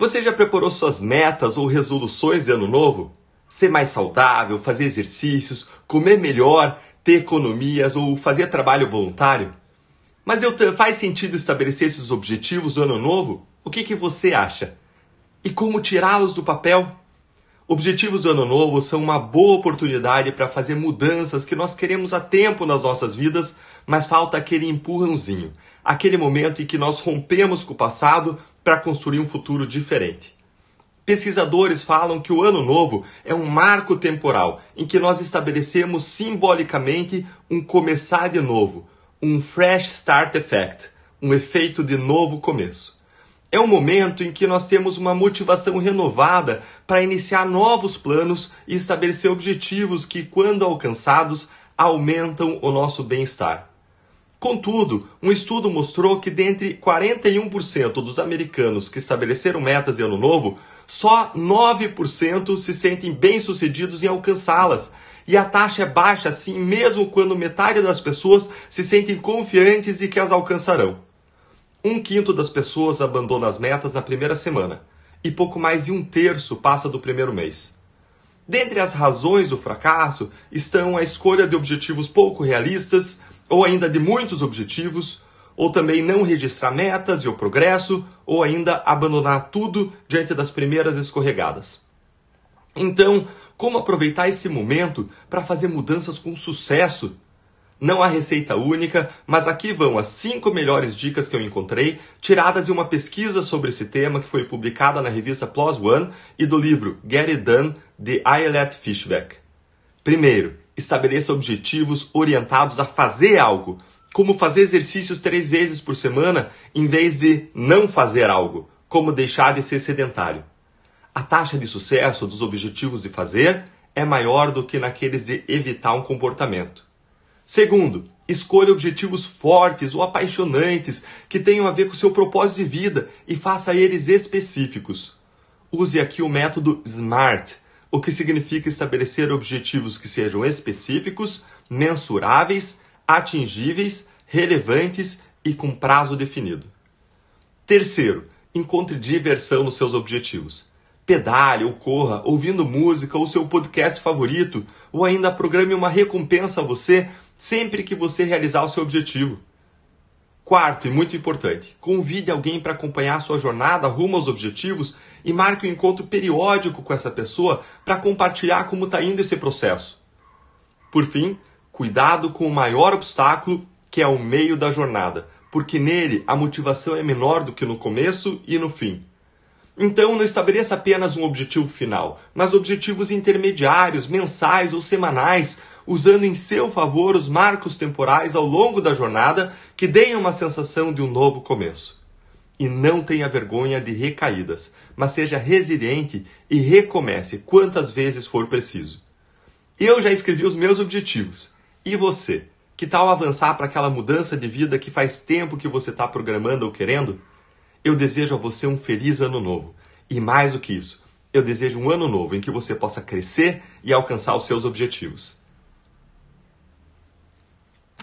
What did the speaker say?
Você já preparou suas metas ou resoluções de ano novo? Ser mais saudável, fazer exercícios, comer melhor, ter economias ou fazer trabalho voluntário? Mas eu, faz sentido estabelecer esses objetivos do ano novo? O que, que você acha? E como tirá-los do papel? Objetivos do ano novo são uma boa oportunidade para fazer mudanças que nós queremos há tempo nas nossas vidas, mas falta aquele empurrãozinho, aquele momento em que nós rompemos com o passado para construir um futuro diferente. Pesquisadores falam que o Ano Novo é um marco temporal em que nós estabelecemos simbolicamente um começar de novo, um fresh start effect, um efeito de novo começo. É um momento em que nós temos uma motivação renovada para iniciar novos planos e estabelecer objetivos que, quando alcançados, aumentam o nosso bem-estar. Contudo, um estudo mostrou que dentre 41% dos americanos que estabeleceram metas de ano novo, só 9% se sentem bem-sucedidos em alcançá-las. E a taxa é baixa assim mesmo quando metade das pessoas se sentem confiantes de que as alcançarão. Um quinto das pessoas abandona as metas na primeira semana e pouco mais de um terço passa do primeiro mês. Dentre as razões do fracasso estão a escolha de objetivos pouco realistas, ou ainda de muitos objetivos, ou também não registrar metas e o progresso, ou ainda abandonar tudo diante das primeiras escorregadas. Então, como aproveitar esse momento para fazer mudanças com sucesso? Não há receita única, mas aqui vão as cinco melhores dicas que eu encontrei, tiradas de uma pesquisa sobre esse tema que foi publicada na revista Plus ONE e do livro Get It Done, de Ayelet Fishback. Primeiro, Estabeleça objetivos orientados a fazer algo, como fazer exercícios três vezes por semana em vez de não fazer algo, como deixar de ser sedentário. A taxa de sucesso dos objetivos de fazer é maior do que naqueles de evitar um comportamento. Segundo, escolha objetivos fortes ou apaixonantes que tenham a ver com seu propósito de vida e faça eles específicos. Use aqui o método SMART o que significa estabelecer objetivos que sejam específicos, mensuráveis, atingíveis, relevantes e com prazo definido. Terceiro, encontre diversão nos seus objetivos. Pedale ou corra ouvindo música ou seu podcast favorito, ou ainda programe uma recompensa a você sempre que você realizar o seu objetivo. Quarto e muito importante, convide alguém para acompanhar a sua jornada rumo aos objetivos e marque um encontro periódico com essa pessoa para compartilhar como está indo esse processo. Por fim, cuidado com o maior obstáculo, que é o meio da jornada, porque nele a motivação é menor do que no começo e no fim. Então, não estabeleça apenas um objetivo final, mas objetivos intermediários, mensais ou semanais, usando em seu favor os marcos temporais ao longo da jornada que deem uma sensação de um novo começo. E não tenha vergonha de recaídas, mas seja resiliente e recomece quantas vezes for preciso. Eu já escrevi os meus objetivos. E você? Que tal avançar para aquela mudança de vida que faz tempo que você está programando ou querendo? Eu desejo a você um feliz ano novo. E mais do que isso, eu desejo um ano novo em que você possa crescer e alcançar os seus objetivos.